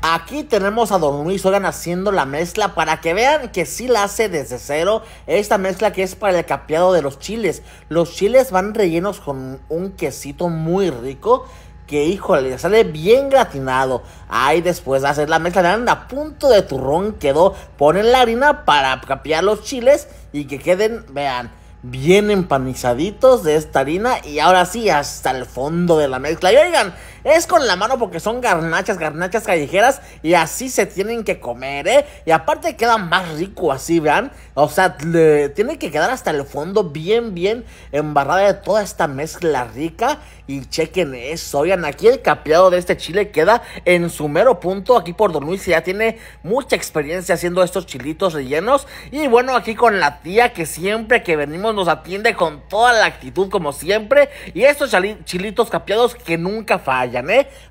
Aquí tenemos a Don Luis Oigan, haciendo la mezcla para que vean que sí la hace desde cero. Esta mezcla que es para el capeado de los chiles. Los chiles van rellenos con un quesito muy rico que híjole, sale bien gratinado. Ahí después de hacer la mezcla, vean, a punto de turrón quedó. Ponen la harina para capear los chiles y que queden, vean, bien empanizaditos de esta harina. Y ahora sí, hasta el fondo de la mezcla. Y oigan, es con la mano porque son garnachas, garnachas callejeras y así se tienen que comer, ¿eh? Y aparte queda más rico así, vean. O sea, le, tiene que quedar hasta el fondo bien, bien embarrada de toda esta mezcla rica. Y chequen eso, oigan, aquí el capeado de este chile queda en su mero punto, aquí por Don Luis, ya tiene mucha experiencia haciendo estos chilitos rellenos. Y bueno, aquí con la tía que siempre que venimos nos atiende con toda la actitud como siempre. Y estos chilitos capeados que nunca fallan.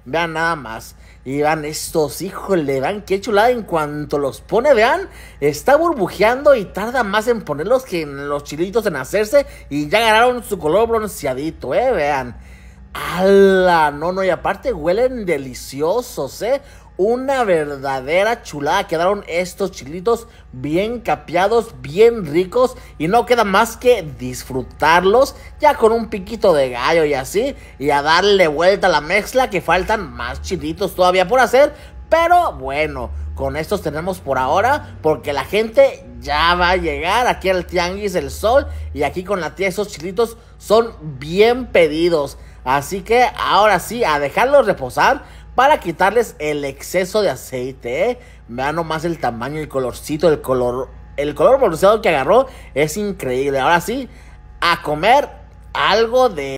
Vean nada más. Y van estos, hijos le dan qué chulada. En cuanto los pone, vean, está burbujeando y tarda más en ponerlos que en los chilitos en hacerse. Y ya ganaron su color bronceadito, ¿eh? Vean. ¡Hala! No, no, y aparte huelen deliciosos, ¿eh? Una verdadera chulada. Quedaron estos chilitos bien capeados, bien ricos. Y no queda más que disfrutarlos ya con un piquito de gallo y así. Y a darle vuelta a la mezcla que faltan más chilitos todavía por hacer. Pero bueno, con estos tenemos por ahora porque la gente ya va a llegar aquí al Tianguis El Sol y aquí con la tía esos chilitos son bien pedidos. Así que ahora sí, a dejarlos reposar para quitarles el exceso de aceite. ¿eh? Vean nomás el tamaño, el colorcito, el color, el color bronceado que agarró es increíble. Ahora sí, a comer algo de